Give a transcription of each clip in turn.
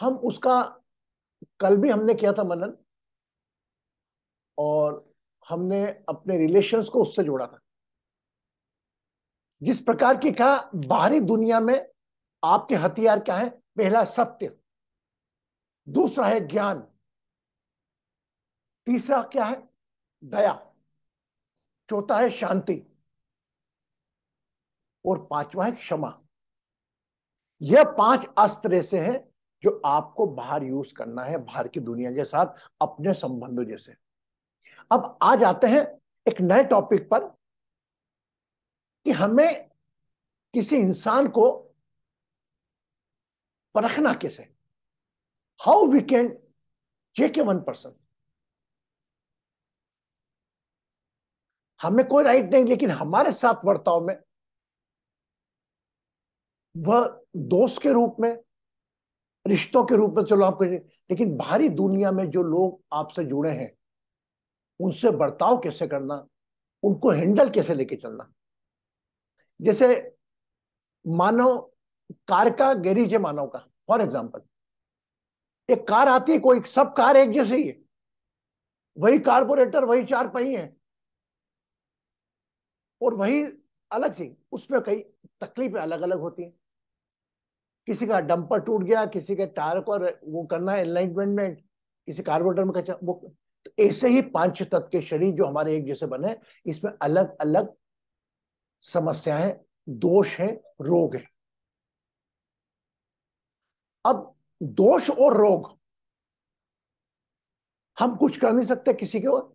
हम उसका कल भी हमने किया था मनन और हमने अपने रिलेशन को उससे जोड़ा था जिस प्रकार की कहा बाहरी दुनिया में आपके हथियार क्या है पहला सत्य दूसरा है ज्ञान तीसरा क्या है दया चौथा है शांति और पांचवा है क्षमा यह पांच अस्त्र ऐसे हैं जो आपको बाहर यूज करना है बाहर की दुनिया के साथ अपने संबंधों जैसे अब आ जाते हैं एक नए टॉपिक पर कि हमें किसी इंसान को परखना कैसे how we can check a one person हमें कोई राइट नहीं लेकिन हमारे साथ वर्ताव में वह दोस्त के रूप में रिश्तों के रूप में चलो कहिए लेकिन बाहरी दुनिया में जो लोग आपसे जुड़े हैं उनसे बर्ताव कैसे करना उनको हैंडल कैसे लेके चलना जैसे मानव कार का गैरेज है मानव का फॉर एग्जाम्पल एक कार आती है कोई सब कार एक जैसे ही है वही कारपोरेटर वही चार पही है और वही अलग थी उसमें कई तकलीफें अलग अलग होती हैं किसी का डंपर टूट गया किसी के टायर को वो करना है एनलाइनमेंट किसी कार्बोरेटर में कच्चा वो तो ऐसे ही पांच तत्व के शरीर जो हमारे एक जैसे बने इसमें अलग अलग समस्याएं दोष है रोग है अब दोष और रोग हम कुछ कर नहीं सकते किसी के और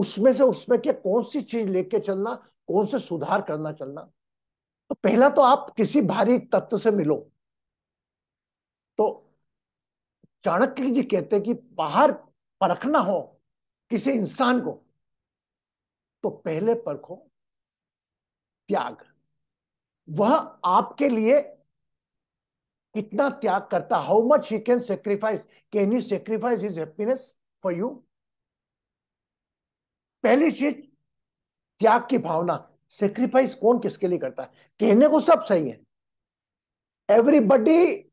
उसमें से उसमें के कौन सी चीज लेके चलना कौन से सुधार करना चलना तो पहला तो आप किसी भारी तत्व से मिलो तो चाणक्य जी कहते कि बाहर परखना हो किसी इंसान को तो पहले परखो त्याग वह आपके लिए कितना त्याग करता how much he can sacrifice can you sacrifice his happiness for you पहली चीज त्याग की भावना सेक्रीफाइस कौन किसके लिए करता है कहने को सब सही है everybody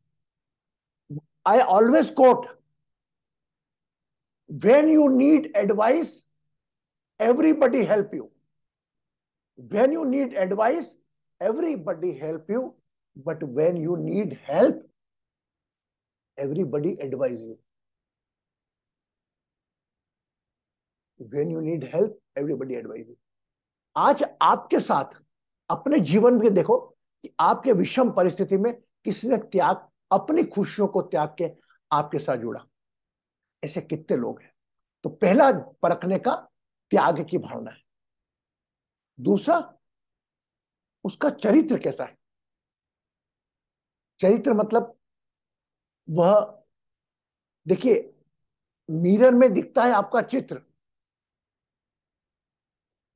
I always quote when you need advice, everybody help you. When you need advice, everybody help you. But when you need help, everybody advise you. When you need help, everybody advise you. आज आपके साथ अपने जीवन में देखो कि आपके विषम परिस्थिति में किसी ने त्याग अपनी खुशियों को त्याग के आपके साथ जुड़ा ऐसे कितने लोग हैं तो पहला परखने का त्याग की भावना है दूसरा उसका चरित्र कैसा है चरित्र मतलब वह देखिए मिरर में दिखता है आपका चित्र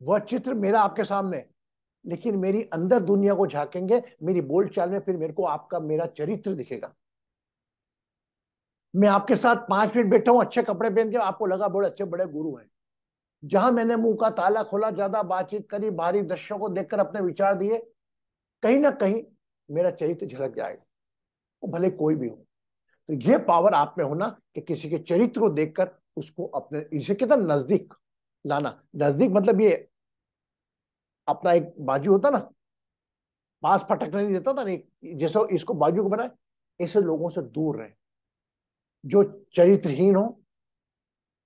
वह चित्र मेरा आपके सामने है लेकिन मेरी अंदर दुनिया को झांकेंगे मेरी बोल चाल में फिर मेरे को आपका मेरा चरित्र दिखेगा मैं आपके साथ पांच मिनट बैठा हूं अच्छे कपड़े पहन के आपको लगा बड़े अच्छे बड़े गुरु हैं जहां मैंने मुंह का ताला खोला ज्यादा बातचीत करी भारी दृश्यों को देखकर अपने विचार दिए कहीं ना कहीं मेरा चरित्र झलक जाएगा वो तो भले कोई भी हो तो ये पावर आप में होना कि किसी के चरित्र को देखकर उसको अपने इसे कितना नजदीक लाना नजदीक मतलब ये अपना एक बाजू होता ना पास फटकने नहीं देता था नहीं जैसा इसको बाजू को बनाए ऐसे लोगों से दूर रहे जो चरित्रहीन हो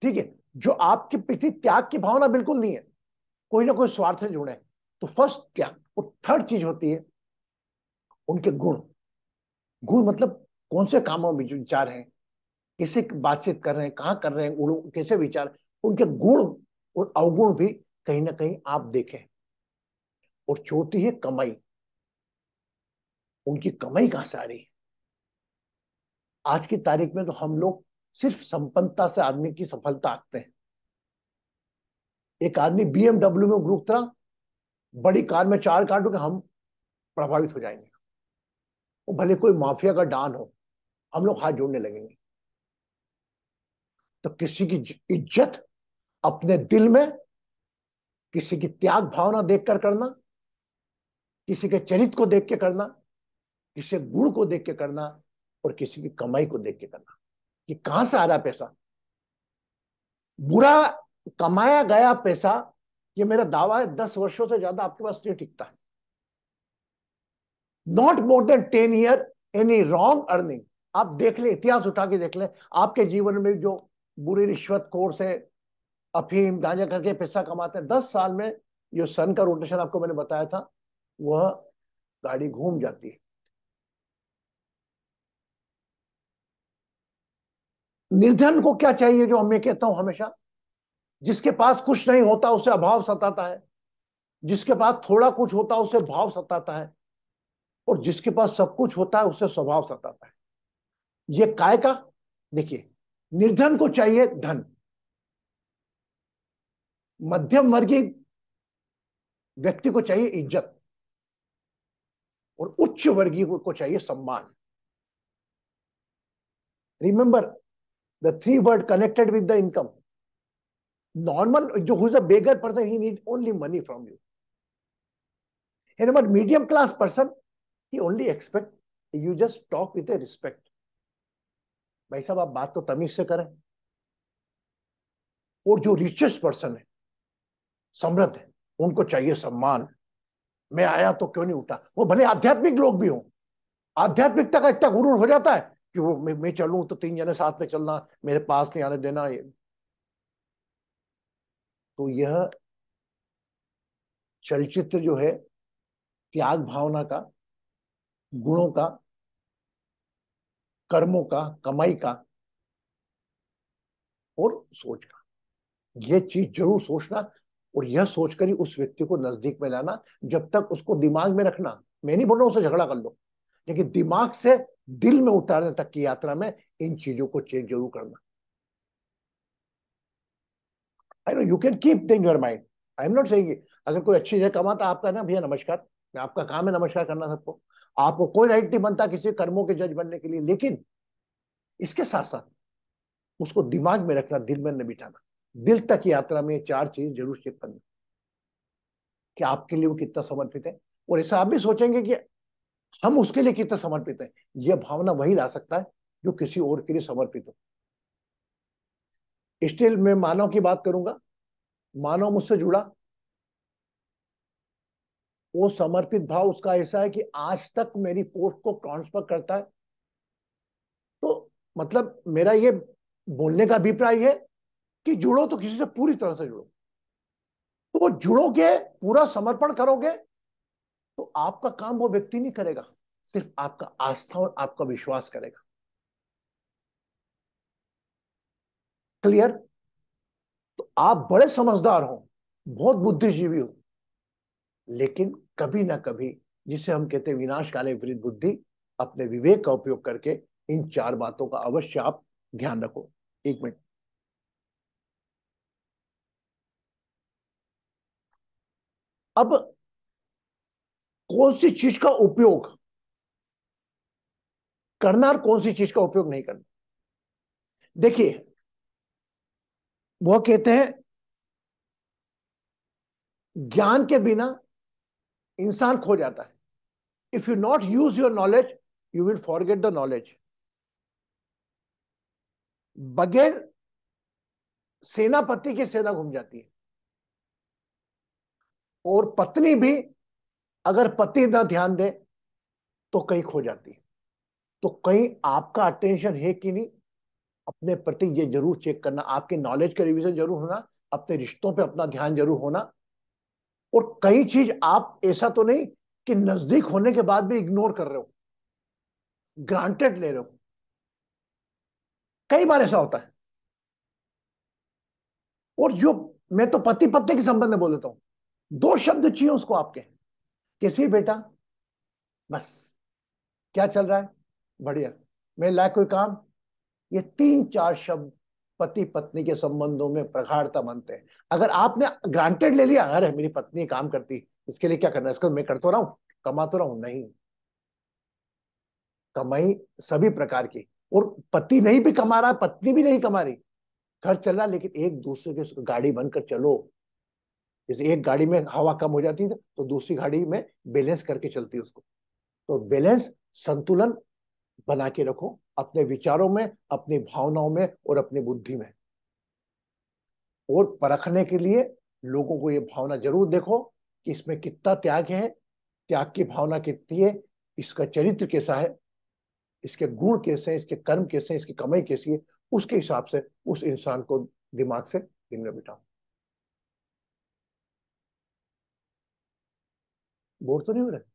ठीक है जो आपके प्रति त्याग की भावना बिल्कुल नहीं है कोई ना कोई स्वार्थ से जुड़े तो फर्स्ट त्याग और थर्ड चीज होती है उनके गुण गुण मतलब कौन से कामों में विचार हैं कैसे बातचीत कर रहे हैं कहाँ कर रहे हैं कैसे विचार उनके गुण और अवगुण भी कहीं ना कहीं आप देखें और चौथी है कमाई उनकी कमाई कहां से आ रही है आज की तारीख में तो हम लोग सिर्फ संपन्नता से आदमी की सफलता आते हैं एक आदमी बीएमडब्ल्यू में ग्रुप तरह बड़ी कार में चार कार के हम प्रभावित हो जाएंगे वो भले कोई माफिया का डान हो हम लोग हाथ जोड़ने लगेंगे तो किसी की इज्जत अपने दिल में किसी की त्याग भावना देखकर करना किसी के चरित्र को देख के करना किसी गुण को देख के करना और किसी की कमाई को देख के करना कि कहां से आ रहा पैसा बुरा कमाया गया पैसा ये मेरा दावा है दस वर्षों से ज्यादा आपके पास नहीं टिकता है not more than ten year any wrong earning आप देख ले इतिहास उठा के देख ले आपके जीवन में जो बुरी रिश्वत कोर्स है अफीम गांजा करके पैसा कमाते हैं दस साल में जो सन का रोटेशन आपको मैंने बताया था वह गाड़ी घूम जाती है निर्धन को क्या चाहिए जो हमें कहता हूं हमेशा जिसके पास कुछ नहीं होता उसे अभाव सताता है जिसके पास थोड़ा कुछ होता उसे भाव सताता है और जिसके पास सब कुछ होता है उसे स्वभाव सताता है ये काय का देखिए निर्धन को चाहिए धन मध्यम वर्गीय व्यक्ति को चाहिए इज्जत और उच्च वर्गीय को चाहिए सम्मान remember the three word connected with the income normal जो whose a beggar person he need only money from you and but medium class person he only expect you just talk with a respect भाई साहब आप बात तो तमीज से करें और जो रिचेस्ट पर्सन है समृद्ध है उनको चाहिए सम्मान मैं आया तो क्यों नहीं उठा वो भले आध्यात्मिक लोग भी हों आध्यात्मिकता का इतना गुरूर हो जाता है कि वो मैं, मैं चलूं तो तीन जने साथ में चलना मेरे पास नहीं आने देना ये तो यह चलचित्र जो है त्याग भावना का गुणों का कर्मों का कमाई का और सोच का यह चीज जरूर सोचना और यह सोचकर ही उस व्यक्ति को नजदीक में लाना जब तक उसको दिमाग में रखना मैं नहीं बोल रहा हूं उससे झगड़ा कर लो लेकिन दिमाग से दिल में उतारने तक की यात्रा में इन चीजों को चेंज जरूर करना I know you can keep in your mind I am not saying अगर कोई अच्छी जगह कमाता आपका ना भैया नमस्कार आपका काम है नमस्कार करना सबको आपको कोई राइट नहीं बनता किसी कर्मों के जज बनने के लिए लेकिन इसके साथ साथ उसको दिमाग में रखना दिल में न बिठाना दिल तक यात्रा में चार चीज जरूर चेक करना कि आपके लिए वो कितना समर्पित है और ऐसा आप भी सोचेंगे कि हम उसके लिए कितना समर्पित है यह भावना वही ला सकता है जो किसी और के लिए समर्पित हो स्टिल मैं मानव की बात करूंगा मानव मुझसे जुड़ा वो समर्पित भाव उसका ऐसा है कि आज तक मेरी पोस्ट को ट्रांसफर करता है तो मतलब मेरा ये बोलने का अभिप्राय है कि जुड़ो तो किसी से पूरी तरह से जुड़ो तो वो जुड़ोगे पूरा समर्पण करोगे तो आपका काम वो व्यक्ति नहीं करेगा सिर्फ आपका आस्था और आपका विश्वास करेगा क्लियर तो आप बड़े समझदार हो बहुत बुद्धिजीवी हो लेकिन कभी ना कभी जिसे हम कहते विनाश काले विपरीत बुद्धि अपने विवेक का उपयोग करके इन चार बातों का अवश्य आप ध्यान रखो एक मिनट अब कौन सी चीज का उपयोग करना और कौन सी चीज का उपयोग नहीं करना देखिए वो कहते हैं ज्ञान के बिना इंसान खो जाता है if you not use your knowledge you will forget the knowledge बगैर सेनापति के सेना घूम जाती है और पत्नी भी अगर पति ना ध्यान दे तो कहीं खो जाती है तो कहीं आपका अटेंशन है कि नहीं अपने प्रति ये जरूर चेक करना आपके नॉलेज का रिविजन जरूर होना अपने रिश्तों पे अपना ध्यान जरूर होना और कई चीज आप ऐसा तो नहीं कि नजदीक होने के बाद भी इग्नोर कर रहे हो ग्रांटेड ले रहे हो कई बार ऐसा होता है और जो मैं तो पति पत्नी के संबंध में बोल देता हूं दो शब्द चाहिए उसको आपके किसी बेटा बस क्या चल रहा है बढ़िया मेरे लायक कोई काम ये तीन चार शब्द पति पत्नी के संबंधों में प्रगाढ़ता बनते हैं अगर आपने ग्रांटेड ले लिया अरे मेरी पत्नी काम करती इसके लिए क्या करना है इसको मैं कर तो रहा हूं कमा तो रहा हूं नहीं कमाई सभी प्रकार की और पति नहीं भी कमा रहा पत्नी भी नहीं कमा रही घर चल रहा लेकिन एक दूसरे के गाड़ी बनकर चलो जैसे एक गाड़ी में हवा कम हो जाती है तो दूसरी गाड़ी में बैलेंस करके चलती है उसको तो बैलेंस संतुलन बना के रखो अपने विचारों में अपनी भावनाओं में और अपनी बुद्धि में और परखने के लिए लोगों को ये भावना जरूर देखो कि इसमें कितना त्याग है त्याग की भावना कितनी है इसका चरित्र कैसा है इसके गुण कैसे हैं इसके कर्म कैसे हैं इसकी कमाई कैसी है उसके हिसाब से उस इंसान को दिमाग से दिन में बिठाओ बोर तो नहीं हो रहे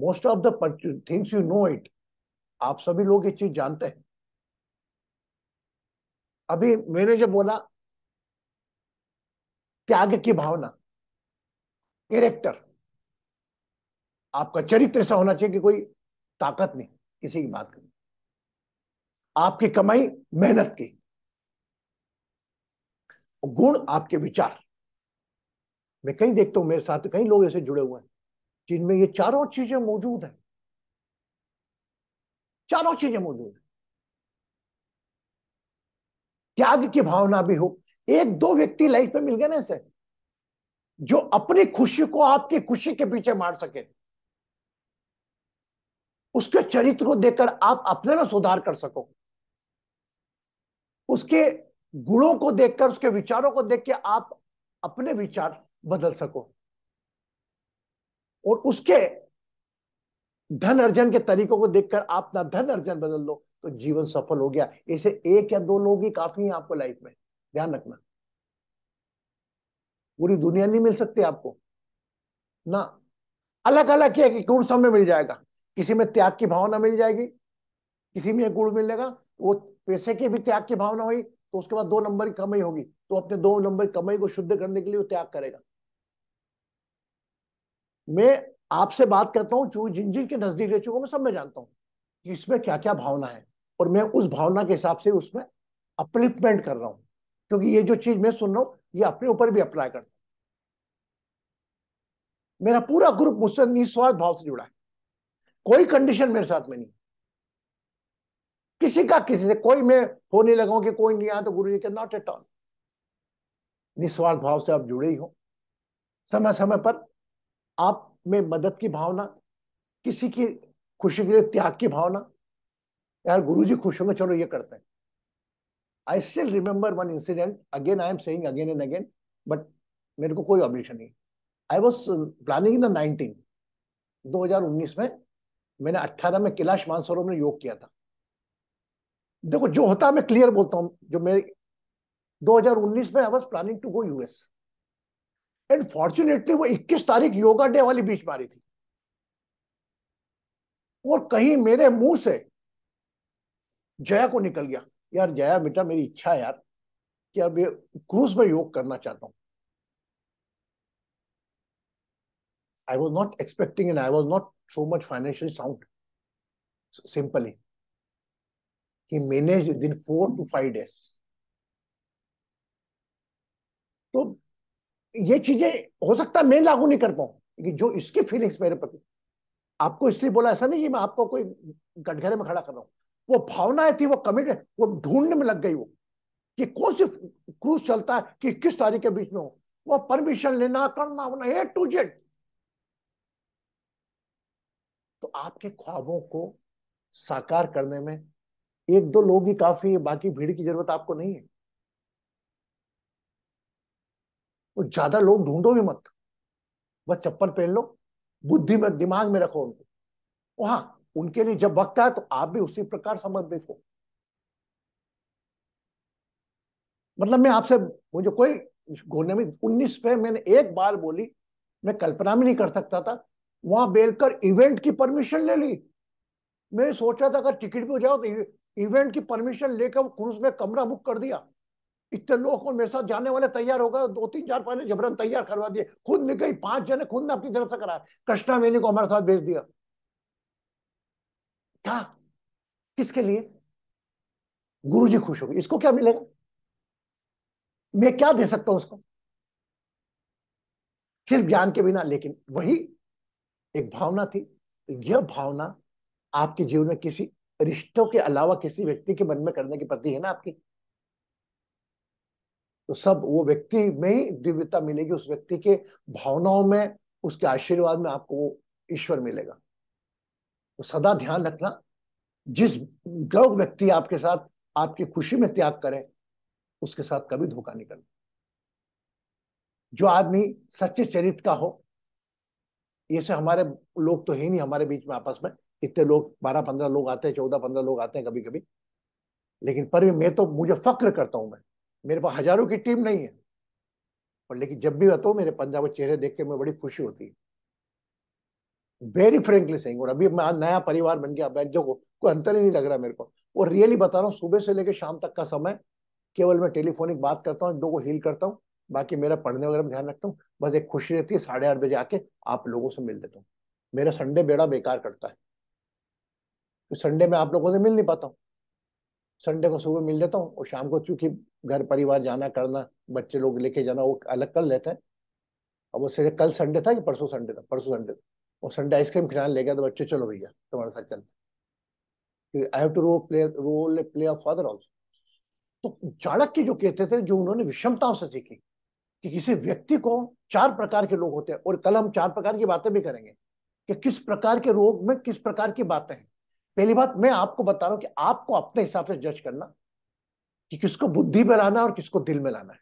most of the things you know it आप सभी लोग ये चीज जानते हैं अभी मैंने जब बोला त्याग की भावना कैरेक्टर आपका चरित्र ऐसा होना चाहिए कि कोई ताकत नहीं किसी की बात करनी आपकी कमाई मेहनत की गुण आपके विचार मैं कहीं देखता हूं मेरे साथ कई लोग ऐसे जुड़े हुए हैं जिनमें ये चारों चीजें मौजूद हैं चारों चीजें मौजूद हैं त्याग की भावना भी हो एक दो व्यक्ति लाइफ में मिल गए ना ऐसे जो अपनी खुशी को आपकी खुशी के पीछे मार सके उसके चरित्र को देखकर आप अपने में सुधार कर सको उसके गुणों को देखकर उसके विचारों को देख के आप अपने विचार बदल सको और उसके धन अर्जन के तरीकों को देखकर आप ना धन अर्जन बदल दो तो जीवन सफल हो गया ऐसे एक या दो लोग ही काफी है आपको लाइफ में ध्यान रखना पूरी दुनिया नहीं मिल सकती आपको ना अलग अलग क्या कि गुण सब में मिल जाएगा किसी में त्याग की भावना मिल जाएगी किसी में गुण मिलेगा वो पैसे की भी त्याग की भावना हुई तो उसके बाद दो नंबर की कमाई होगी तो अपने दो नंबर कमाई को शुद्ध करने के लिए वो त्याग करेगा मैं आपसे बात करता हूँ चूंकि जिन जिन के नजदीक रह चुका मैं सब मैं जानता हूँ कि इसमें क्या क्या भावना है और मैं उस भावना के हिसाब से उसमें अपलिपमेंट कर रहा हूँ क्योंकि ये जो चीज मैं सुन रहा हूँ ये अपने ऊपर भी अप्लाई करता हूँ मेरा पूरा ग्रुप मुझसे निस्वार्थ भाव से जुड़ा है कोई कंडीशन मेरे साथ में नहीं किसी का किसी से कोई मैं होने लगा कि कोई नहीं आया तो गुरु जी के नॉट एट ऑल निस्वार्थ भाव से आप जुड़े ही हो समय समय पर आप में मदद की भावना किसी की खुशी के लिए त्याग की भावना यार गुरु जी खुश होंगे चलो ये करते हैं I still remember one incident again I am saying again and again but मेरे को कोई ऑब्जेक्शन नहीं I was planning in the nineteen दो हजार उन्नीस में मैंने अट्ठारह में कैलाश मानसरो में योग किया था देखो जो होता मैं क्लियर बोलता हूँ जो मेरे 2019 में I was planning to go US and fortunately वो 21 तारीख योगा डे वाली बीच मारी थी और कहीं मेरे मुंह से जया को निकल गया यार जया बेटा मेरी इच्छा यार कि अब ये क्रूज में योग करना चाहता हूं I was not expecting and I was not so much financial sound simply he managed in four to five days तो ये चीजें हो सकता है मैं लागू नहीं कर पाऊं लेकिन जो इसकी फीलिंग्स मेरे प्रति आपको इसलिए बोला ऐसा नहीं कि मैं आपको कोई गठघरे में खड़ा कर रहा हूं वो भावनाएं थी वो कमिट वो ढूंढने में लग गई वो कि कौन सी क्रूज चलता है कि किस तारीख के बीच में हो वो परमिशन लेना करना होना ए टू जेड तो आपके ख्वाबों को साकार करने में एक दो लोग ही काफी है बाकी भीड़ की जरूरत आपको नहीं है और ज्यादा लोग ढूंढो भी मत बस चप्पल पहन लो बुद्धि में दिमाग में रखो उनको हाँ उनके लिए जब वक्त आए तो आप भी उसी प्रकार समझ देखो मतलब मैं आपसे मुझे कोई घोड़ने में उन्नीस पे मैंने एक बार बोली मैं कल्पना भी नहीं कर सकता था वहां बेलकर इवेंट की परमिशन ले ली मैं सोचा था अगर टिकट भी हो जाओ तो इवेंट e-, की परमिशन लेकर क्रूज में कमरा बुक कर दिया इतने लोग और मेरे साथ जाने वाले तैयार हो गए दो तीन चार पहले जबरन तैयार करवा दिए खुद ने गई पांच जने खुद ने अपनी तरफ से कराया कृष्णा मेनी को हमारे साथ भेज दिया क्या किसके लिए गुरु जी खुश हो गए इसको क्या मिलेगा मैं क्या दे सकता हूं उसको सिर्फ ज्ञान के बिना लेकिन वही एक भावना थी यह भावना आपके जीवन में किसी रिश्तों के अलावा किसी व्यक्ति के मन में करने की पद्धति है ना आपकी तो सब वो व्यक्ति में ही दिव्यता मिलेगी उस व्यक्ति के भावनाओं में उसके आशीर्वाद में आपको वो ईश्वर मिलेगा तो सदा ध्यान रखना जिस गौ व्यक्ति आपके साथ आपकी खुशी में त्याग करें उसके साथ कभी धोखा नहीं करना जो आदमी सच्चे चरित्र का हो ये से हमारे लोग तो ही नहीं हमारे बीच में आपस में इतने लोग बारह पंद्रह लोग आते हैं चौदह पंद्रह लोग आते हैं कभी कभी लेकिन पर भी मैं तो मुझे फक्र करता हूं मैं मेरे पास हजारों की टीम नहीं है पर लेकिन जब भी आता हूँ मेरे पंजाब के चेहरे देख के मैं बड़ी खुशी होती है वेरी फ्रेंकली सही और अभी मैं नया परिवार बन गया बैग को, कोई अंतर ही नहीं लग रहा मेरे को वो रियली बता रहा हूँ सुबह से लेकर शाम तक का समय केवल मैं टेलीफोनिक बात करता हूँ दो को हील करता हूँ बाकी मेरा पढ़ने वगैरह में ध्यान रखता हूँ बस एक खुशी रहती है साढ़े आठ बजे आके आप लोगों से मिल लेता हूँ मेरा संडे बेड़ा बेकार करता है तो संडे में आप लोगों से मिल नहीं पाता हूँ संडे को सुबह मिल लेता हूँ और शाम को चूंकि घर परिवार जाना करना बच्चे लोग लेके जाना वो अलग कर लेते हैं अब सीधे कल संडे था कि परसों संडे था परसों संडे था और संडे आइसक्रीम खिलाने ले गया तो बच्चे चलो भैया तुम्हारे साथ चलते I have to role play role play of father also तो चाणक के जो कहते थे जो उन्होंने विषमताओं से सीखी कि किसी व्यक्ति को चार प्रकार के लोग होते हैं और कल हम चार प्रकार की बातें भी करेंगे कि किस प्रकार के रोग में किस प्रकार की बातें हैं पहली बात मैं आपको बता रहा हूं कि आपको अपने हिसाब से जज करना कि किसको बुद्धि में लाना और किसको दिल में लाना है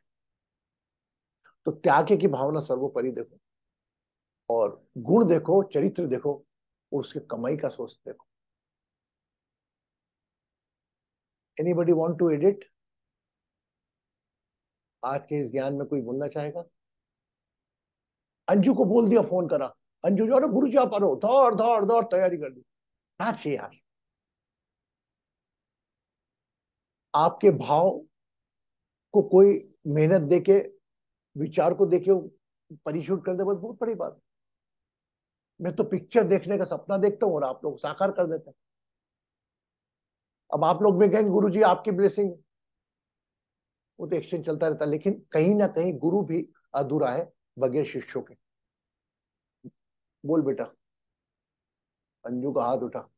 तो त्याग की भावना सर्वोपरि देखो और गुण देखो चरित्र देखो और उसके कमाई का सोच देखो anybody want to edit आज के इस ज्ञान में कोई बोलना चाहेगा अंजू को बोल दिया फोन करा अंजू जो गुरु जी आप दौड़ दौड़ दौड़ तैयारी कर दी राशियां आपके भाव को कोई मेहनत देके विचार को देके परिशूट कर दे बस बहुत बड़ी बात मैं तो पिक्चर देखने का सपना देखता हूँ और आप लोग साकार कर देते हैं अब आप लोग भी कहेंगे गुरु जी आपकी ब्लेसिंग वो तो एक्सचेंज चलता रहता है लेकिन कहीं ना कहीं गुरु भी अधूरा है बगैर शिष्यों के बोल बेटा अंजू का हाथ उठा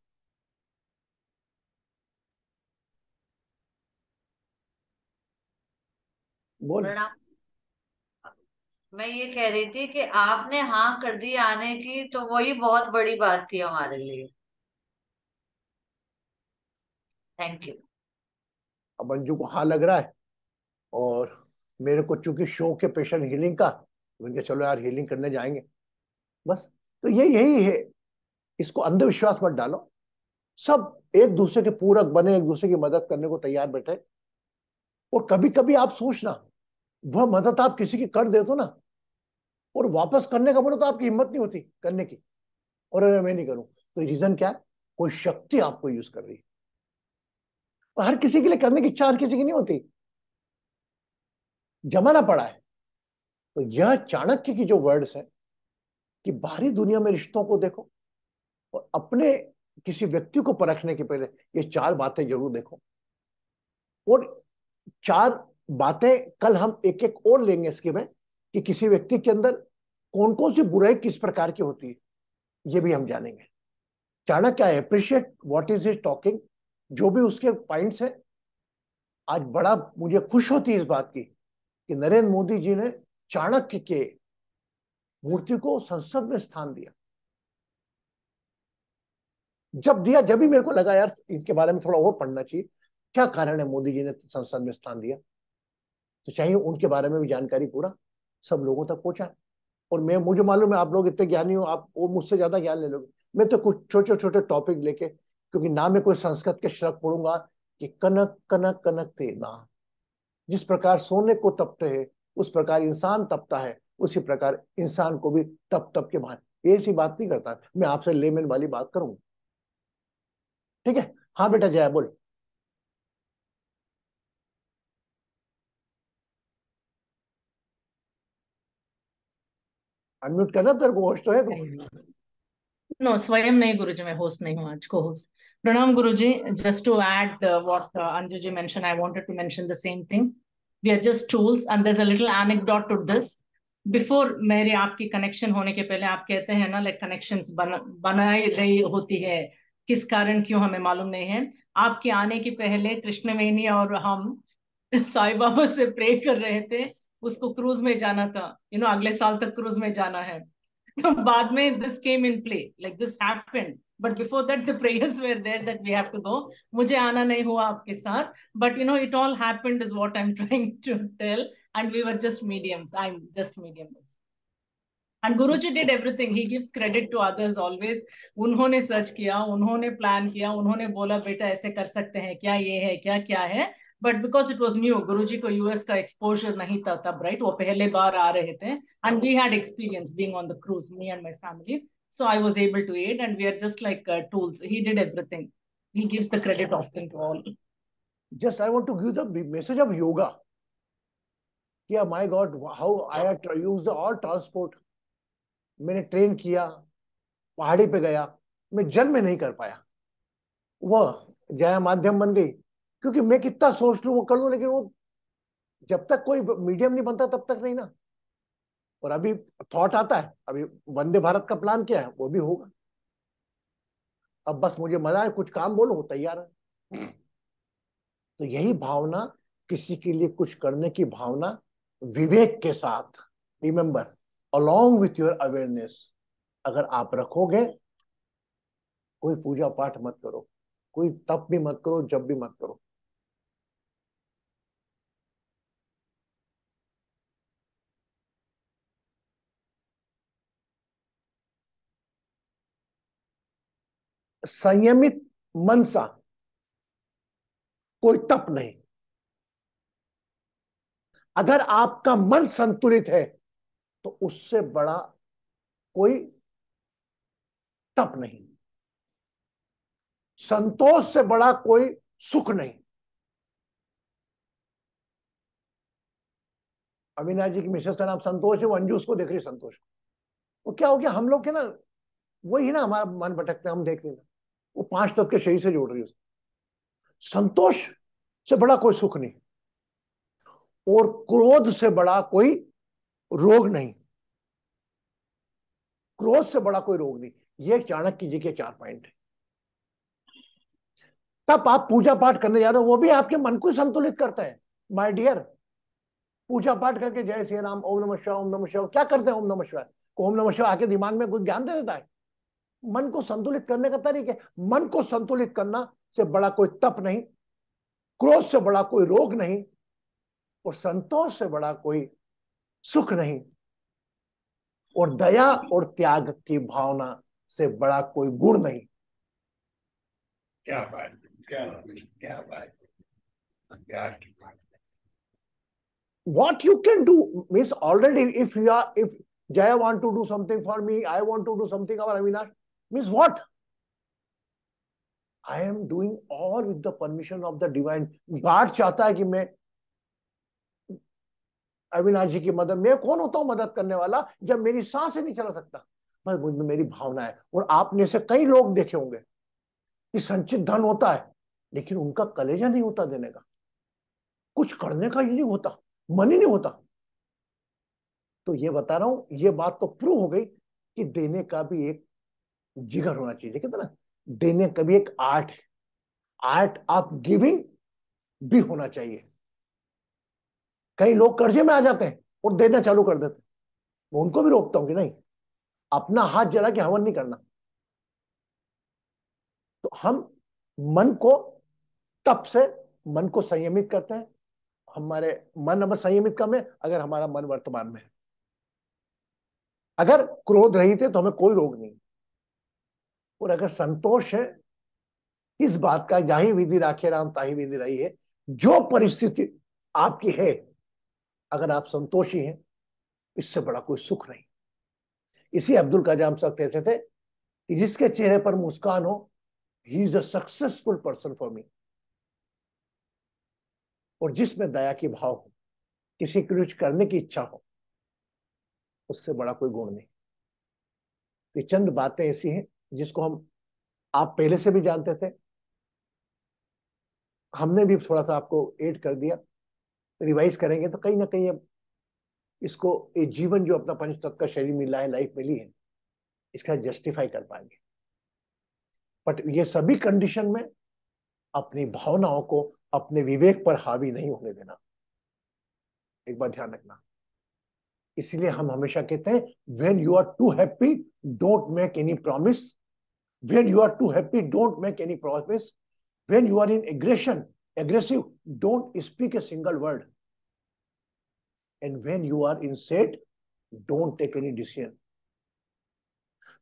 बोल मैं ये कह रही थी कि आपने हाँ कर दी आने की तो वही बहुत बड़ी बात थी हमारे लिए थैंक यू अब अंजू को हाँ लग रहा है और मेरे को चूंकि शो के पेशेंट हीलिंग का मैंने तो चलो यार हीलिंग करने जाएंगे बस तो ये यही है इसको अंधविश्वास मत डालो सब एक दूसरे के पूरक बने एक दूसरे की मदद करने को तैयार बैठे और कभी कभी आप सोचना वह मदद आप किसी की कर दे दो तो ना और वापस करने का बोलो तो आपकी हिम्मत नहीं होती करने की और अरे मैं नहीं करूं तो रीजन क्या है कोई शक्ति आपको यूज कर रही है हर किसी के लिए करने की इच्छा किसी की नहीं होती जमाना पड़ा है तो यह चाणक्य की जो वर्ड्स है कि बाहरी दुनिया में रिश्तों को देखो और अपने किसी व्यक्ति को परखने के पहले ये चार बातें जरूर देखो और चार बातें कल हम एक एक और लेंगे इसके में कि किसी व्यक्ति के अंदर कौन कौन सी बुराई किस प्रकार की होती है ये भी हम जानेंगे Chanakya I appreciate what is is talking जो भी उसके पॉइंट्स है आज बड़ा मुझे खुश होती है इस बात की कि नरेंद्र मोदी जी ने चाणक्य के मूर्ति को संसद में स्थान दिया जब दिया जब भी मेरे को लगा यार इनके बारे में थोड़ा और पढ़ना चाहिए क्या कारण है मोदी जी ने संसद में स्थान दिया तो चाहिए उनके बारे में भी जानकारी पूरा सब लोगों तक पहुंचा और मैं मुझे मालूम है आप लोग इतने ज्ञानी हो आप वो मुझसे ज्यादा ज्ञान ले लोगे मैं तो कुछ छोटे छोटे टॉपिक लेके क्योंकि ना मैं कोई संस्कृत के श्लोक पढ़ूंगा कि कनक कनक कनक ते ना जिस प्रकार सोने को तपते हैं उस प्रकार इंसान तपता है उसी प्रकार इंसान को भी तप तप के बाहर ऐसी बात नहीं करता मैं आपसे लेमेन वाली बात करूंगा ठीक है हाँ बेटा जय बोल अनम्यूट करना तेरे को होस्ट तो है तो नो स्वयं नहीं गुरु जी मैं होस्ट नहीं हूँ आज को होस्ट प्रणाम Guru ji just to add what Anju ji mention I wanted to mention the same thing we are just tools and there a little anecdote to this before मेरे आपकी कनेक्शन होने के पहले आप कहते हैं ना लाइक कनेक्शन बनाई गई होती है किस कारण क्यों हमें मालूम नहीं है आपके आने के पहले कृष्णवेणी और हम साई बाबा से प्रे कर रहे थे उसको क्रूज में जाना था यू you नो know, अगले साल तक क्रूज में जाना है तो बाद में this came in play like this happened but before that the prayers were there that we have to go मुझे आना नहीं हुआ आपके साथ but you know it all happened is what I am trying to tell and we were just mediums I am just mediums and Guruji did everything he gives credit to others always उन्होंने search किया उन्होंने plan किया उन्होंने बोला बेटा ऐसे कर सकते हैं क्या ये है क्या क्या है but because it was new Guru ji को यूएस का एक्सपोजर नहीं था तब राइट वो पहले बार आ रहे थे and we had experience being on the cruise me and my family so I was able to add and we are just like tools he did everything he gives the credit often to all just i want to give the message of yoga yeah my god how i use the all transport मैंने train किया पहाड़ी पे गया मैं जल में नहीं कर पाया वह जया माध्यम बन गई क्योंकि मैं कितना सोच लू वो कर लू लेकिन वो जब तक कोई मीडियम नहीं बनता तब तक नहीं ना और अभी थॉट आता है अभी वंदे भारत का प्लान क्या है वो भी होगा अब बस मुझे मजा है कुछ काम बोलो तैयार है तो यही भावना किसी के लिए कुछ करने की भावना विवेक के साथ remember along with your awareness अगर आप रखोगे कोई पूजा पाठ मत करो कोई तप भी मत करो जब भी मत करो संयमित मनसा कोई तप नहीं अगर आपका मन संतुलित है तो उससे बड़ा कोई तप नहीं संतोष से बड़ा कोई सुख नहीं अविनाश जी की मिसेस का नाम संतोष है वो अंजू उसको देख रही संतोष वो क्या हो गया हम लोग के ना वही ना हमारा मन भटकते हम देख ना वो पांच तत्व के शरीर से जोड़ रही है संतोष से बड़ा कोई सुख नहीं और क्रोध से बड़ा कोई रोग नहीं क्रोध से बड़ा कोई रोग नहीं ये चाणक्य जी के चार पॉइंट है तब आप पूजा पाठ करने जा रहे हो वो भी आपके मन को संतुलित करता है माय डियर पूजा पाठ करके जय श्री राम ओम नमः शिवाय ओम नमः शिवाय क्या करते हैं ओम नमः शिवाय ओम नमः शिवाय आके दिमाग में कुछ ज्ञान दे देता है मन को संतुलित करने का तरीका है मन को संतुलित करना से बड़ा कोई तप नहीं क्रोध से बड़ा कोई रोग नहीं और संतोष से बड़ा कोई सुख नहीं और दया और त्याग की भावना से बड़ा कोई गुण नहीं क्या बात what you can do means already if you are if Jai want to do something for me I want to do something our Avinash means what I am doing all with the permission of the divine guard चाहता है कि मैं अविनाश जी की मदद मैं कौन होता हूँ मदद करने वाला जब मेरी सांस ही नहीं चला सकता बस मुझ में मेरी भावना है और आपने से कई लोग देखे होंगे कि संचित धन होता है लेकिन उनका कलेजा नहीं होता देने का कुछ करने का ही नहीं होता मन ही नहीं होता तो ये बता रहा हूं ये बात तो प्रूव हो गई कि देने का भी एक जिगर होना चाहिए कहते तो ना देने का भी एक आर्ट है आर्ट ऑफ गिविंग भी होना चाहिए कई लोग कर्जे में आ जाते हैं और देना चालू कर देते हैं मैं उनको भी रोकता हूं कि नहीं अपना हाथ जला के हवन नहीं करना तो हम मन को तप से मन को संयमित करते हैं हमारे मन हमें संयमित कम है अगर हमारा मन वर्तमान में है अगर क्रोध रही थे तो हमें कोई रोग नहीं और अगर संतोष है इस बात का जाही विधि राखे राम ताही विधि रही है जो परिस्थिति आपकी है अगर आप संतोषी हैं इससे बड़ा कोई सुख नहीं इसी अब्दुल कजाम साहब कहते थे कि जिसके चेहरे पर मुस्कान हो he is a successful person for me और जिसमें दया की भाव हो किसी को कुछ करने की इच्छा हो उससे बड़ा कोई गुण नहीं तो चंद बातें ऐसी हैं जिसको हम आप पहले से भी जानते थे हमने भी थोड़ा सा आपको एड कर दिया रिवाइज करेंगे तो कहीं ना कहीं अब इसको ये जीवन जो अपना पंच तत्व का शरीर मिला है लाइफ मिली है इसका जस्टिफाई कर पाएंगे बट ये सभी कंडीशन में अपनी भावनाओं को अपने विवेक पर हावी नहीं होने देना एक बार ध्यान रखना इसलिए हम हमेशा कहते हैं when you are too happy don't make any promise when you are too happy don't make any promise when you are in aggression aggressive don't speak a single word and when you are in set don't take any decision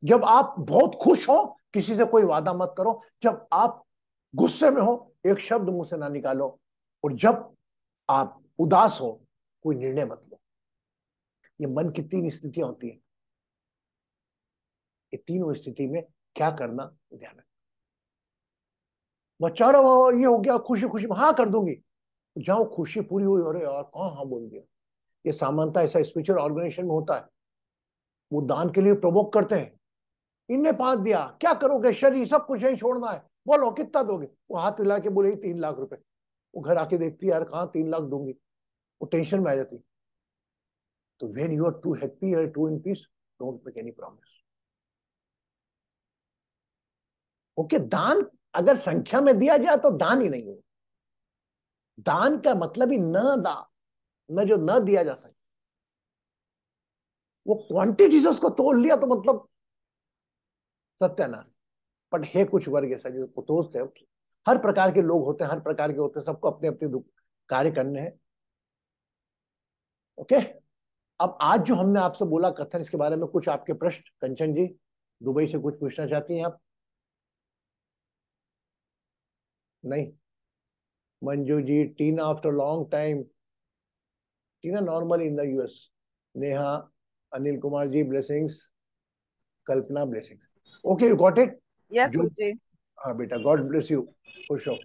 जब आप बहुत खुश हो किसी से कोई वादा मत करो जब आप गुस्से में हो एक शब्द मुंह से ना निकालो और जब आप उदास हो कोई निर्णय मत लो ये मन की तीन स्थितियां होती हैं ये तीनों स्थिति में क्या करना ध्यान रखना बेचारा ये हो गया खुशी खुशी हाँ कर दूंगी जाओ खुशी पूरी हुई अरे यार कहा हाँ बोल दिया ये सामानता ऐसा स्पिरिचुअल ऑर्गेनाइजेशन में होता है वो दान के लिए प्रमोक करते हैं इनने पाँच दिया क्या करोगे शरीर सब कुछ यही छोड़ना है बोलो कितना दोगे वो हाथ हिला के बोले तीन लाख रुपए वो घर आके देखती यार कहा तीन लाख दूंगी वो टेंशन में आ जाती तो when you are too happy और too in peace don't make any promise okay दान अगर संख्या में दिया जाए तो दान ही नहीं हो दान का मतलब ही न दा न जो न दिया जा सके वो क्वांटिटी से उसको तोड़ लिया तो मतलब सत्यानाश बट है कुछ वर्ग ऐसा जो कुतोज है हर प्रकार के लोग होते हैं हर प्रकार के होते हैं सबको अपने अपने कार्य करने हैं ओके अब आज जो हमने आपसे बोला कथन इसके बारे में कुछ आपके प्रश्न कंचन जी दुबई से कुछ पूछना चाहती हैं आप नहीं Manju ji Tina after long time Tina normal in the US Neha Anil Kumar ji blessings Kalpana blessings okay you got it yes ji हाँ बेटा गॉड ब्लेस यू खुश हो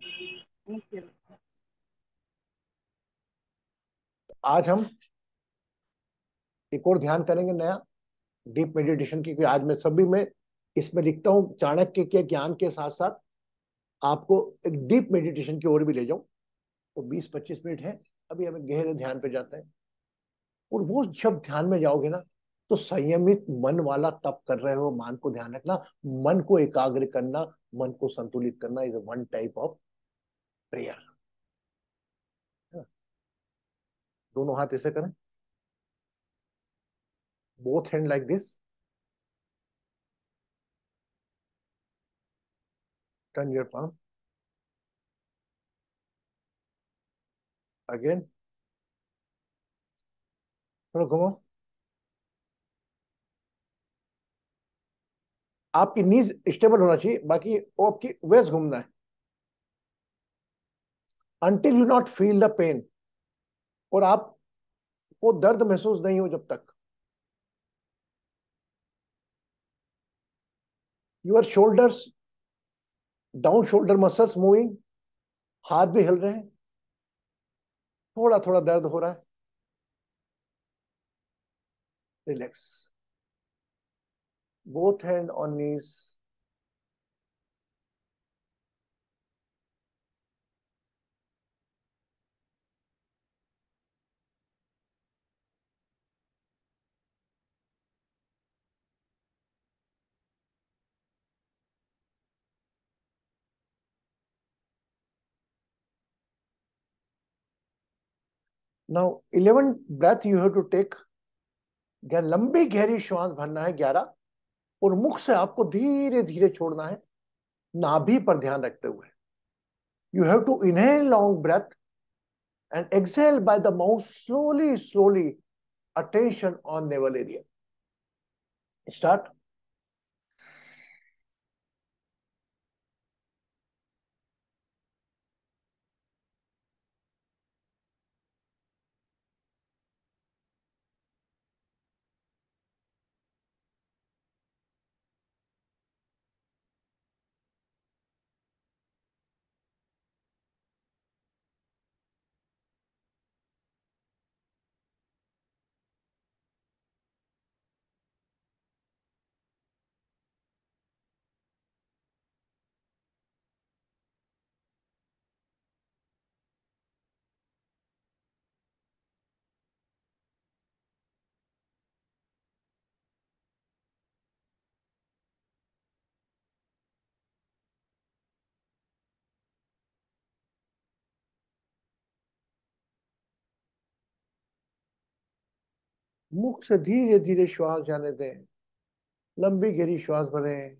आज हम एक और ध्यान करेंगे नया डीप मेडिटेशन की आज मैं सभी में इसमें लिखता हूँ चाणक्य के ज्ञान के साथ साथ आपको एक डीप मेडिटेशन की ओर भी ले जाऊं वो बीस पच्चीस मिनट है अभी हमें गहरे ध्यान पे जाते हैं और वो जब ध्यान में जाओगे ना तो संयमित मन वाला तप कर रहे हो मान को ध्यान रखना मन को एकाग्र करना मन को संतुलित करना is one type of prayer दोनों हाथ ऐसे करें both hand like this turn your palm. Again. थोड़ा घुमाओ आपकी नीज स्टेबल होना चाहिए बाकी वो आपकी वेज घूमना है until you not feel the pain और आप को दर्द महसूस नहीं हो जब तक your shoulders down shoulder muscles moving हाथ भी हिल रहे हैं थोड़ा थोड़ा दर्द हो रहा है relax both hand on knees now eleven breath you have to take लंबी गहरी श्वास भरना है ग्यारह और मुख से आपको धीरे धीरे छोड़ना है नाभि पर ध्यान रखते हुए you have to inhale long breath and exhale by the mouth slowly slowly attention on navel area start मुख से धीरे धीरे श्वास जाने दें लंबी गहरी श्वास भरें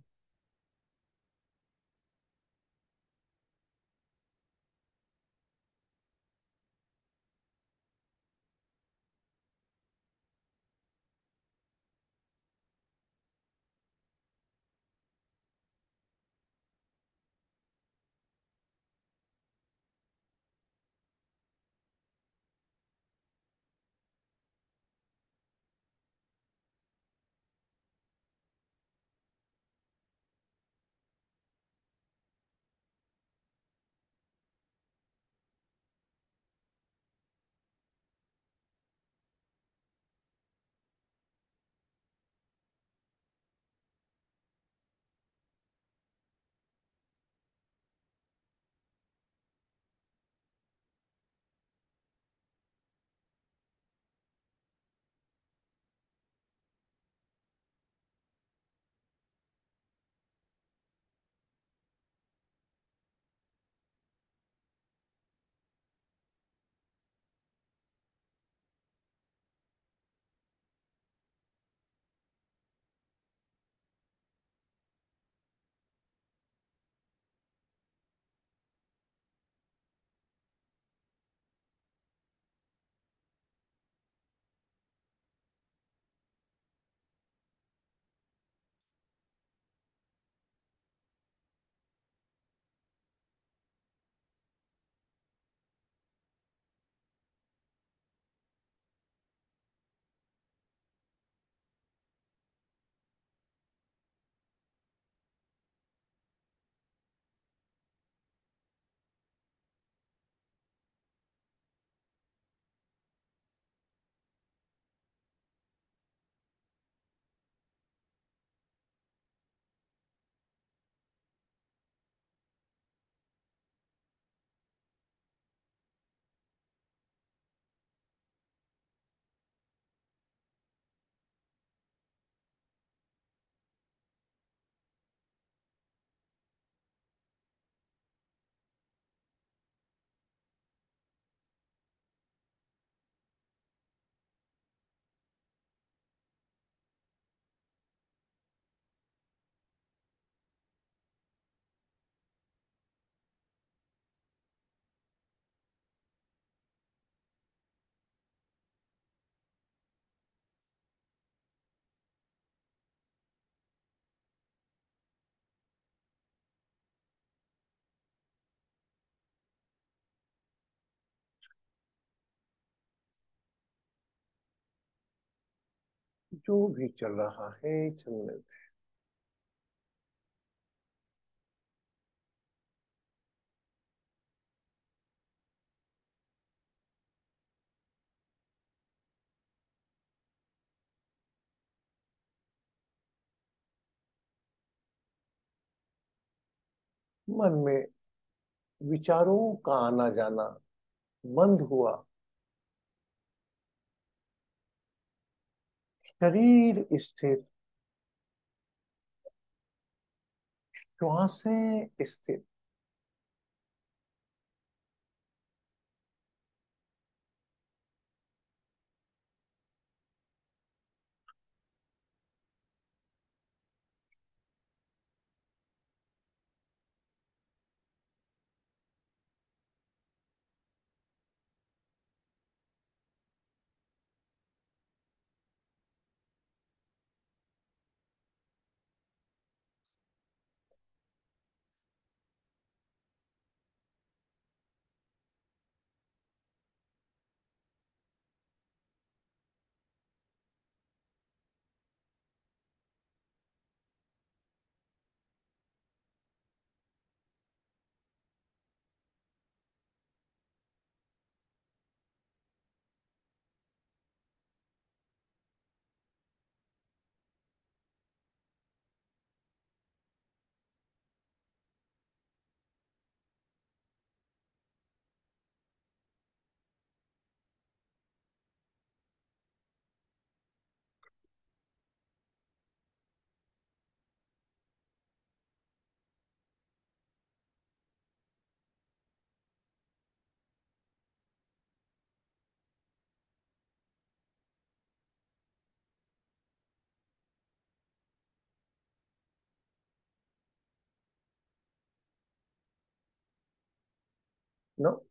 जो भी चल रहा है चलने दे मन में विचारों का आना जाना बंद हुआ शरीर स्थित श्वासें स्थित No?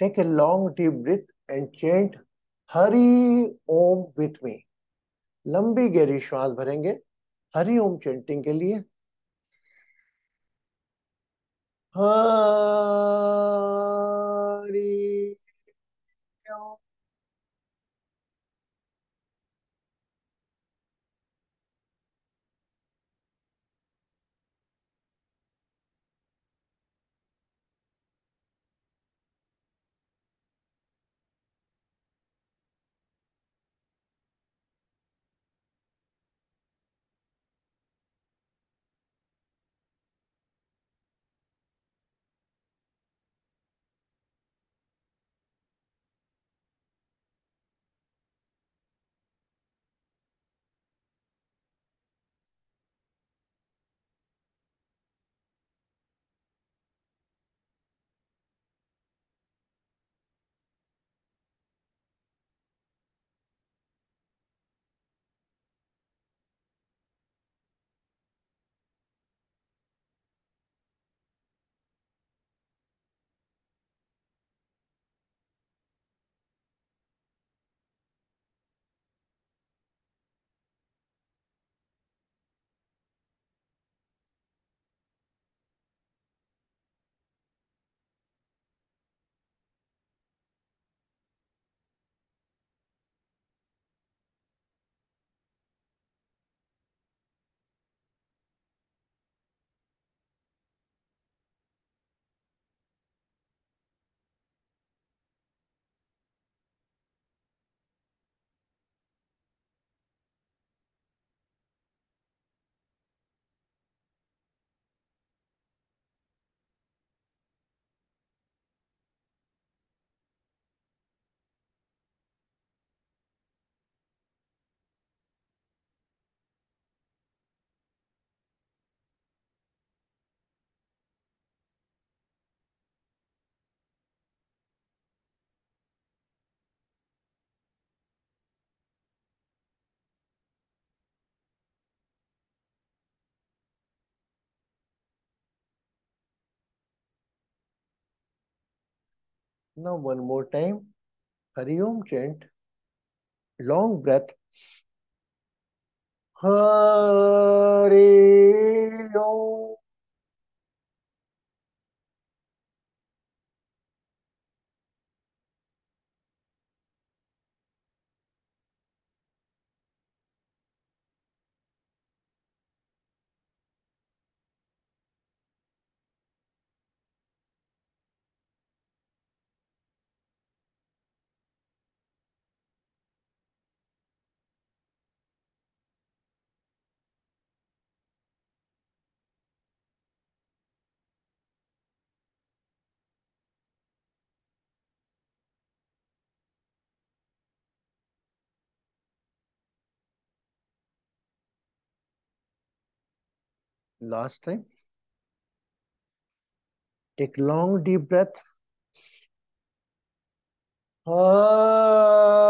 Take a long deep breath and chant Hari Om with me लंबी गहरी श्वास भरेंगे हरी ओम चेंटिंग के लिए Hari Now one more time. Hari Om chant. Long breath. Hari Om. last time. Take long deep breath. Om.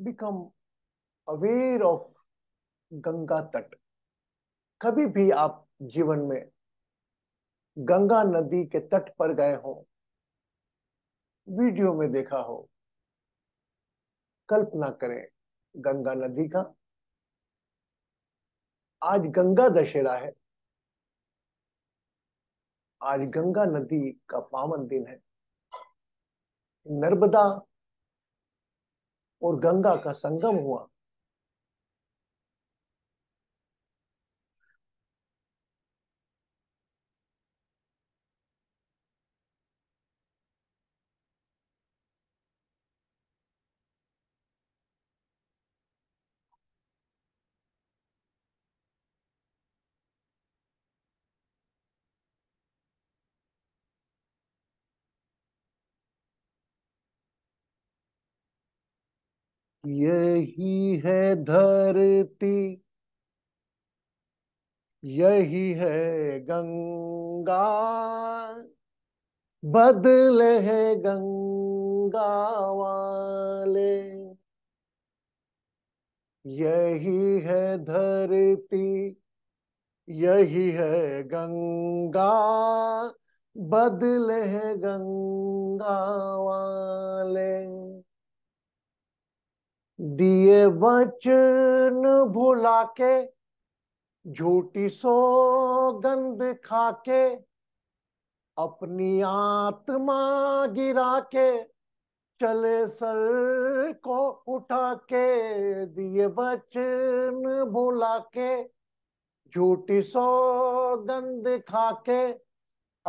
Become aware of Ganga तट कभी भी आप जीवन में गंगा नदी के तट पर गए हो वीडियो में देखा हो कल्पना करें गंगा नदी का आज गंगा दशहरा है आज गंगा नदी का पावन दिन है नर्मदा और गंगा का संगम हुआ यही है धरती यही है गंगा बदल है गंगा वाले यही है धरती यही है गंगा बदल है गंगा वाले दिए वचन भुला के झूठी गंद खा के अपनी आत्मा गिरा के चले सर को उठा के दिए वचन भुला के झूठी गंद खा के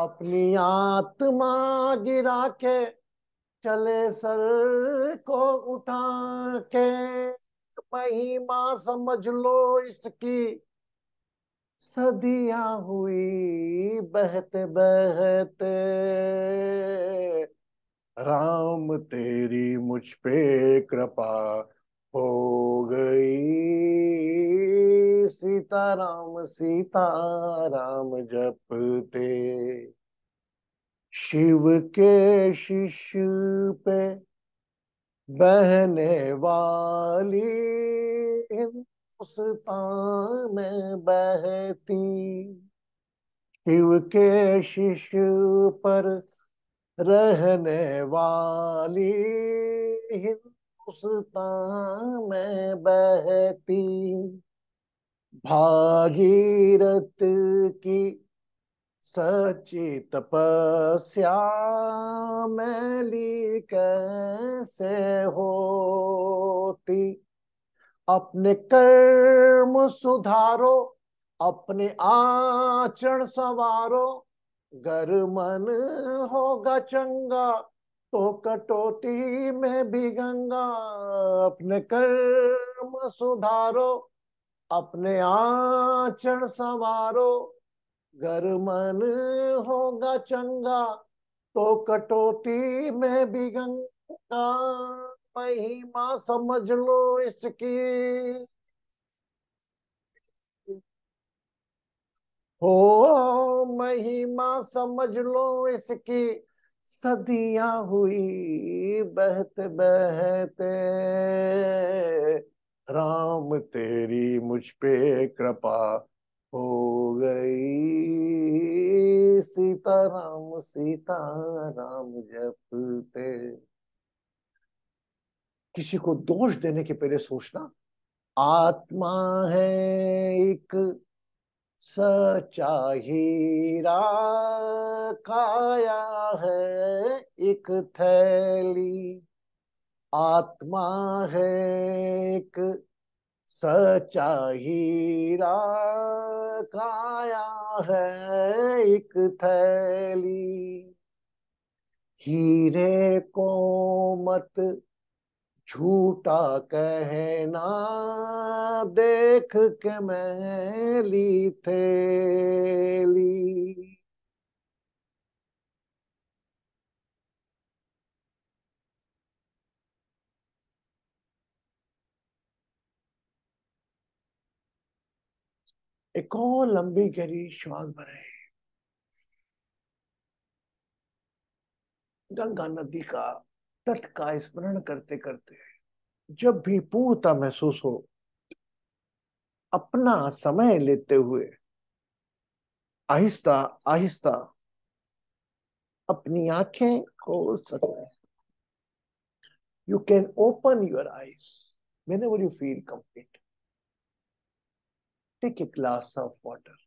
अपनी आत्मा गिरा के चले सर को उठा के महिमा समझ लो इसकी सदिया हुई बहते बहते राम तेरी मुझ पे कृपा हो गई सीता राम सीता राम जपते शिव के शिष्य पे बहने वाली हिंदुस्तान में बहती शिव के शिष्य पर रहने वाली हिंदुस्तान में बहती भागीरथ की सची तपस्या मैली कैसे होती अपने कर्म सुधारो अपने आचरण संवारो गर मन होगा चंगा तो कटौती में भी गंगा अपने कर्म सुधारो अपने आचरण संवारो घर मन होगा चंगा तो कटौती में भी गंगा महिमा समझ लो इसकी हो महिमा समझ लो इसकी सदिया हुई बहते बहते राम तेरी मुझ पे कृपा हो गई सीताराम सीताराम जपते किसी को दोष देने के पहले सोचना आत्मा है एक सचा हीरा काया है एक थैली आत्मा है एक सचा हीरा काया है एक थैली हीरे को मत झूठा कहना देख के मैं मैली थैली एक और लंबी गहरी श्वास भरे गंगा नदी का तट का स्मरण करते करते जब भी पूर्णता महसूस हो अपना समय लेते हुए आहिस्ता आहिस्ता अपनी आंखें खोल सकते हैं can open open eyes eyes ever you feel complete take a glass of water.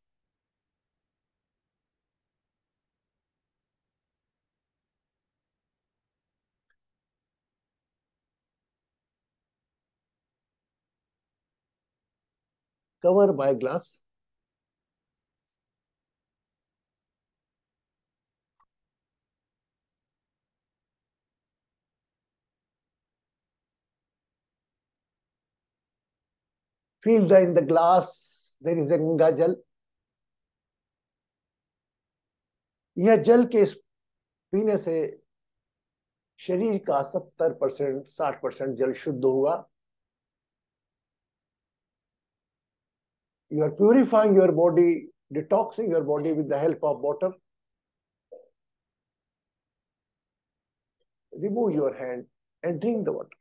Cover by glass. feel that in the glass there is a Ganga jal यह जल के पीने से शरीर का सत्तर परसेंट साठ परसेंट जल शुद्ध हुआ you are purifying your body detoxing your body with the help of water remove your hand and drink the water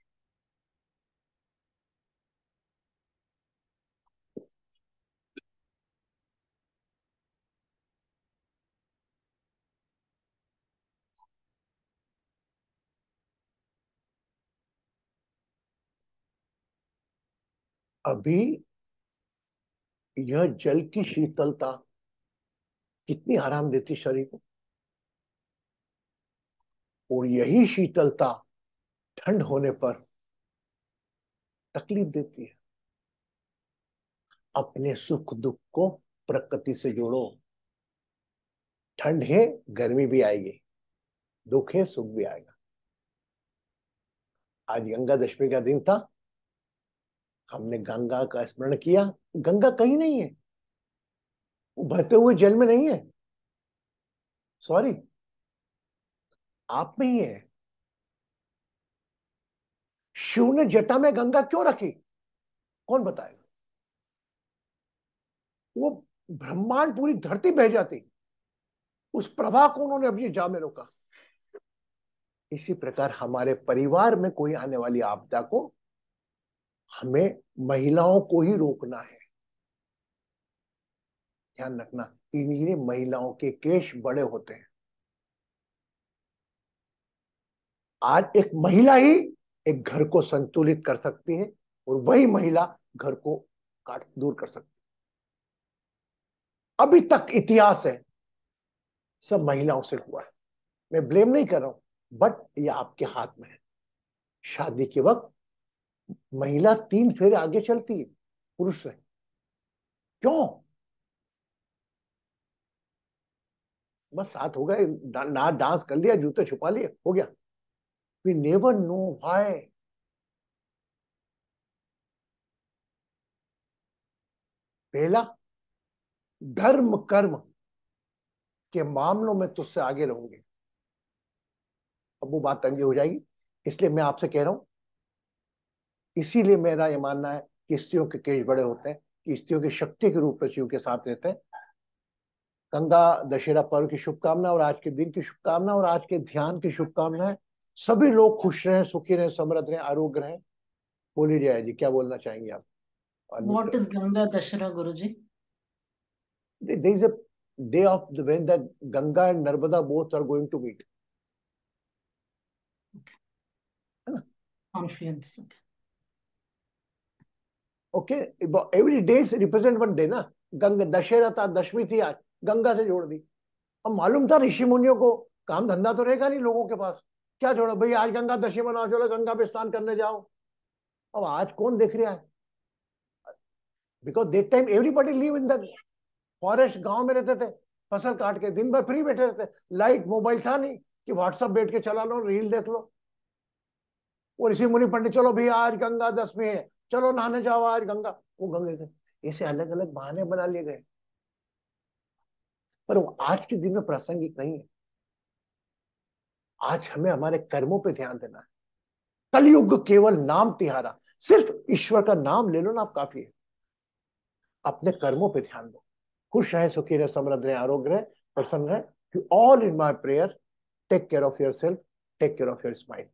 अभी यह जल की शीतलता कितनी आराम देती शरीर को और यही शीतलता ठंड होने पर तकलीफ देती है अपने सुख दुख को प्रकृति से जोड़ो ठंड है गर्मी भी आएगी दुख है सुख भी आएगा आज गंगा दशमी का दिन था हमने गंगा का स्मरण किया गंगा कहीं नहीं है वो बहते हुए जल में नहीं है सॉरी आप में ही है शिव ने जटा में गंगा क्यों रखी कौन बताएगा वो ब्रह्मांड पूरी धरती बह जाती उस प्रभा को उन्होंने अपनी जा में रोका इसी प्रकार हमारे परिवार में कोई आने वाली आपदा को हमें महिलाओं को ही रोकना है ध्यान रखना इन्हीं महिलाओं के केश बड़े होते हैं आज एक महिला ही एक घर को संतुलित कर सकती है और वही महिला घर को काट दूर कर सकती है अभी तक इतिहास है सब महिलाओं से हुआ है मैं ब्लेम नहीं कर रहा हूं बट ये आपके हाथ में है शादी के वक्त महिला तीन फेरे आगे चलती है पुरुष से क्यों बस साथ हो गए ना डांस कर लिया जूते छुपा लिए हो गया वी नेवर नो वाई पहला धर्म कर्म के मामलों में तुझसे आगे रहूंगी अब वो बात तंगी हो जाएगी इसलिए मैं आपसे कह रहा हूं इसीलिए मेरा ये मानना है कि स्त्रियों के केश बड़े होते हैं कि स्त्रियों की शक्ति के रूप में शिव के साथ रहते हैं गंगा दशहरा पर्व की शुभकामना और आज के दिन की शुभकामना और आज के ध्यान की शुभकामना है सभी लोग खुश रहे सुखी रहे समृद्ध रहे आरोग्य रहे बोली जाए जी क्या बोलना चाहेंगे आप What is Ganga Dashara, Guruji? There is a day of the, when that Ganga and Narmada both are going to meet. Okay. Confluence. Okay. Okay every day represent one day ना गंगा दशहरा था दशमी थी आज गंगा से जोड़ दी अब मालूम था ऋषि मुनियों को काम धंधा तो रहेगा नहीं लोगों के पास क्या छोड़ो भाई आज गंगा दशमी मनाओ चलो गंगा पे स्नान करने जाओ अब आज कौन देख रहा है because that time everybody live in the forest गांव में रहते थे फसल काट के दिन भर फ्री बैठे रहते लाइट मोबाइल था नहीं कि व्हाट्सअप बैठ के चला लो रील देख लो और ऋषि मुनि पंडित चलो भाई आज गंगा दशमी है चलो नहाने जाओ आज गंगा वो गंगे गए ऐसे अलग अलग बहाने बना लिए गए पर वो आज के दिन में प्रासंगिक नहीं है आज हमें हमारे कर्मों पे ध्यान देना है कलयुग केवल नाम तिहारा सिर्फ ईश्वर का नाम ले लो ना आप काफी है अपने कर्मों पे ध्यान दो खुश रहे सुखी रहे समृद्ध रहे आरोग्य रहे प्रसन्न रहे all in my prayer take care of yourself take care of your smile